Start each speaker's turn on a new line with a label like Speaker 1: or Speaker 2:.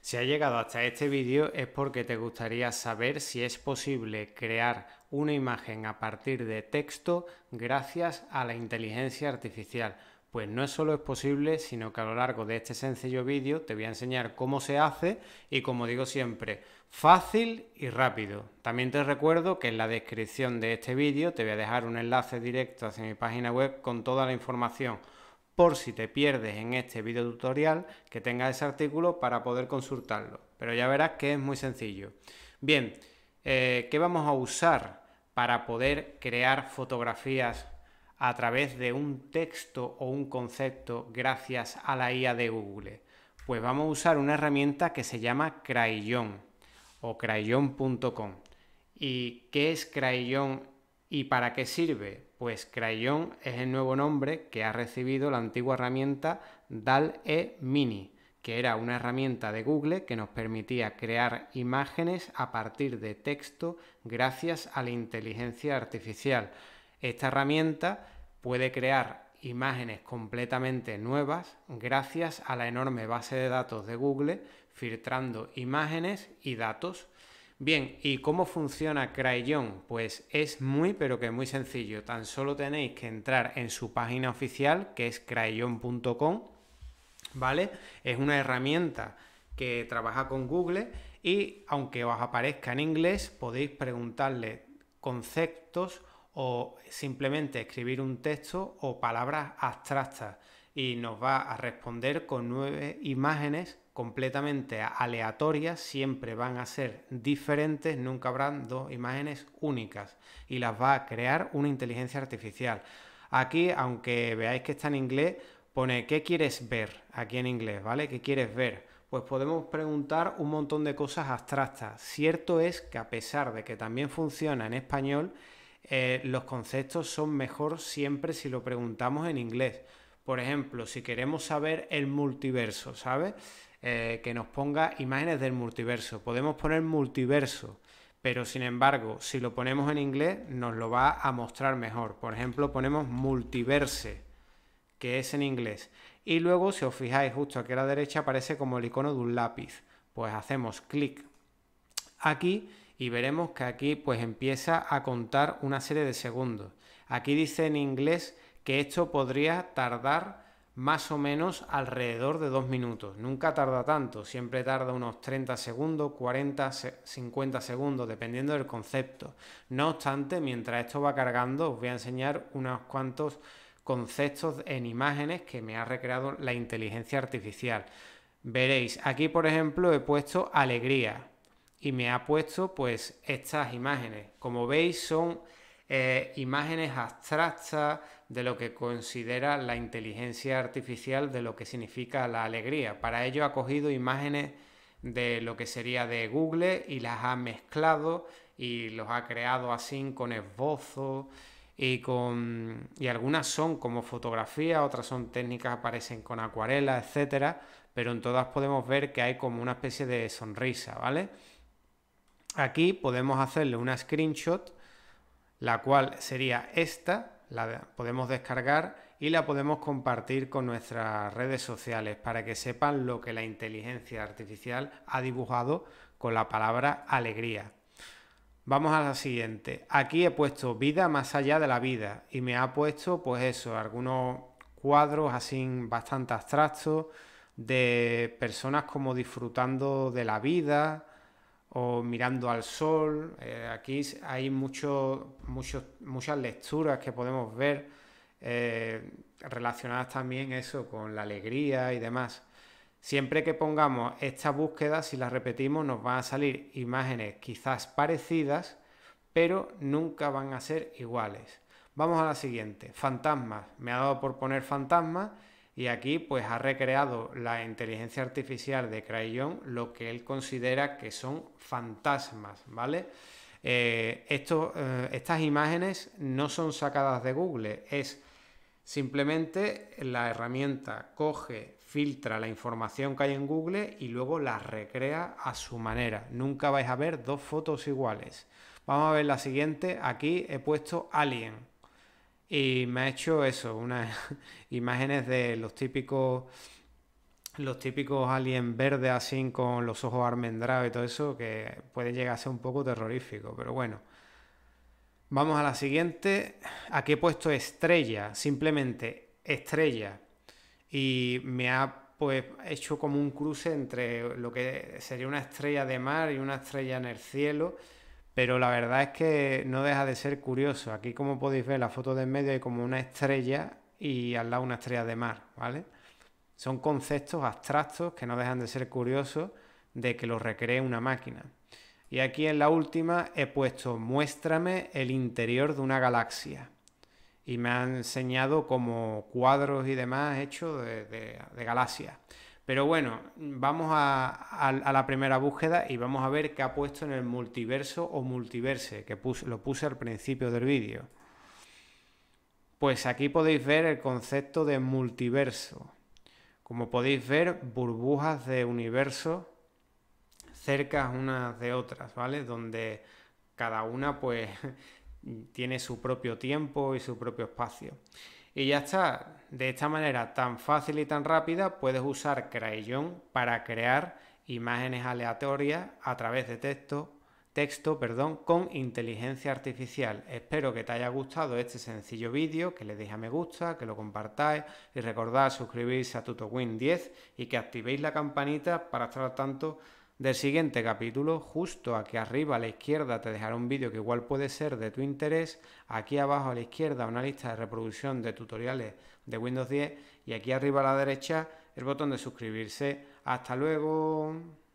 Speaker 1: Si has llegado hasta este vídeo es porque te gustaría saber si es posible crear una imagen a partir de texto gracias a la inteligencia artificial. Pues no solo es posible, sino que a lo largo de este sencillo vídeo te voy a enseñar cómo se hace y como digo siempre, fácil y rápido. También te recuerdo que en la descripción de este vídeo te voy a dejar un enlace directo hacia mi página web con toda la información por si te pierdes en este video tutorial que tengas ese artículo para poder consultarlo. Pero ya verás que es muy sencillo. Bien, eh, ¿qué vamos a usar para poder crear fotografías a través de un texto o un concepto gracias a la IA de Google? Pues vamos a usar una herramienta que se llama Crayon o crayon.com. ¿Y qué es Crayon ¿Y para qué sirve? Pues Crayon es el nuevo nombre que ha recibido la antigua herramienta DAL-E Mini, que era una herramienta de Google que nos permitía crear imágenes a partir de texto gracias a la inteligencia artificial. Esta herramienta puede crear imágenes completamente nuevas gracias a la enorme base de datos de Google, filtrando imágenes y datos. Bien, ¿y cómo funciona Crayon? Pues es muy pero que muy sencillo. Tan solo tenéis que entrar en su página oficial, que es crayon.com, ¿vale? Es una herramienta que trabaja con Google y aunque os aparezca en inglés, podéis preguntarle conceptos o simplemente escribir un texto o palabras abstractas y nos va a responder con nueve imágenes completamente aleatorias, siempre van a ser diferentes, nunca habrán dos imágenes únicas y las va a crear una inteligencia artificial. Aquí, aunque veáis que está en inglés, pone ¿qué quieres ver? Aquí en inglés, ¿vale? ¿Qué quieres ver? Pues podemos preguntar un montón de cosas abstractas. Cierto es que a pesar de que también funciona en español, eh, los conceptos son mejor siempre si lo preguntamos en inglés. Por ejemplo, si queremos saber el multiverso, ¿sabes? Eh, que nos ponga imágenes del multiverso. Podemos poner multiverso, pero sin embargo, si lo ponemos en inglés, nos lo va a mostrar mejor. Por ejemplo, ponemos multiverse, que es en inglés. Y luego, si os fijáis justo aquí a la derecha, aparece como el icono de un lápiz. Pues hacemos clic aquí y veremos que aquí pues empieza a contar una serie de segundos. Aquí dice en inglés que esto podría tardar más o menos alrededor de dos minutos. Nunca tarda tanto, siempre tarda unos 30 segundos, 40, 50 segundos, dependiendo del concepto. No obstante, mientras esto va cargando, os voy a enseñar unos cuantos conceptos en imágenes que me ha recreado la inteligencia artificial. Veréis, aquí por ejemplo he puesto alegría y me ha puesto pues estas imágenes. Como veis son eh, imágenes abstractas de lo que considera la inteligencia artificial, de lo que significa la alegría. Para ello ha cogido imágenes de lo que sería de Google y las ha mezclado y los ha creado así con esbozos y con y algunas son como fotografía, otras son técnicas aparecen con acuarela, etcétera, pero en todas podemos ver que hay como una especie de sonrisa, ¿vale? Aquí podemos hacerle una screenshot la cual sería esta, la podemos descargar y la podemos compartir con nuestras redes sociales para que sepan lo que la inteligencia artificial ha dibujado con la palabra alegría. Vamos a la siguiente. Aquí he puesto vida más allá de la vida y me ha puesto pues eso, algunos cuadros así bastante abstractos de personas como disfrutando de la vida, o mirando al sol. Eh, aquí hay muchas lecturas que podemos ver eh, relacionadas también eso con la alegría y demás. Siempre que pongamos esta búsqueda, si la repetimos, nos van a salir imágenes quizás parecidas, pero nunca van a ser iguales. Vamos a la siguiente, fantasmas. Me ha dado por poner fantasmas y aquí pues ha recreado la inteligencia artificial de Crayon lo que él considera que son fantasmas, ¿vale? Eh, eh, estas imágenes no son sacadas de Google, es simplemente la herramienta coge, filtra la información que hay en Google y luego la recrea a su manera. Nunca vais a ver dos fotos iguales. Vamos a ver la siguiente. Aquí he puesto Alien. Y me ha hecho eso, unas imágenes de los típicos los típicos alien verde así con los ojos almendrados y todo eso que puede llegar a ser un poco terrorífico, pero bueno. Vamos a la siguiente. Aquí he puesto estrella, simplemente estrella. Y me ha pues hecho como un cruce entre lo que sería una estrella de mar y una estrella en el cielo pero la verdad es que no deja de ser curioso. Aquí como podéis ver, la foto de en medio hay como una estrella y al lado una estrella de mar, ¿vale? Son conceptos abstractos que no dejan de ser curiosos de que los recree una máquina. Y aquí en la última he puesto muéstrame el interior de una galaxia. Y me han enseñado como cuadros y demás hechos de, de, de galaxias. Pero bueno, vamos a, la primera búsqueda y vamos a ver qué ha puesto en el multiverso o multiverse, que lo puse al principio del vídeo. Pues aquí podéis ver el concepto de multiverso. Como podéis ver, burbujas de universo cerca unas de otras, ¿vale? Donde cada una pues tiene su propio tiempo y su propio espacio. Y ya está. De esta manera tan fácil y tan rápida puedes usar Crayon para crear imágenes aleatorias a través de texto, texto perdón, con inteligencia artificial. Espero que te haya gustado este sencillo vídeo, que le deis a me gusta, que lo compartáis y recordad suscribirse a TutoWin 10 y que activéis la campanita para estar al tanto del siguiente capítulo, justo aquí arriba a la izquierda te dejaré un vídeo que igual puede ser de tu interés, aquí abajo a la izquierda una lista de reproducción de tutoriales de Windows 10 y aquí arriba a la derecha el botón de suscribirse. Hasta luego.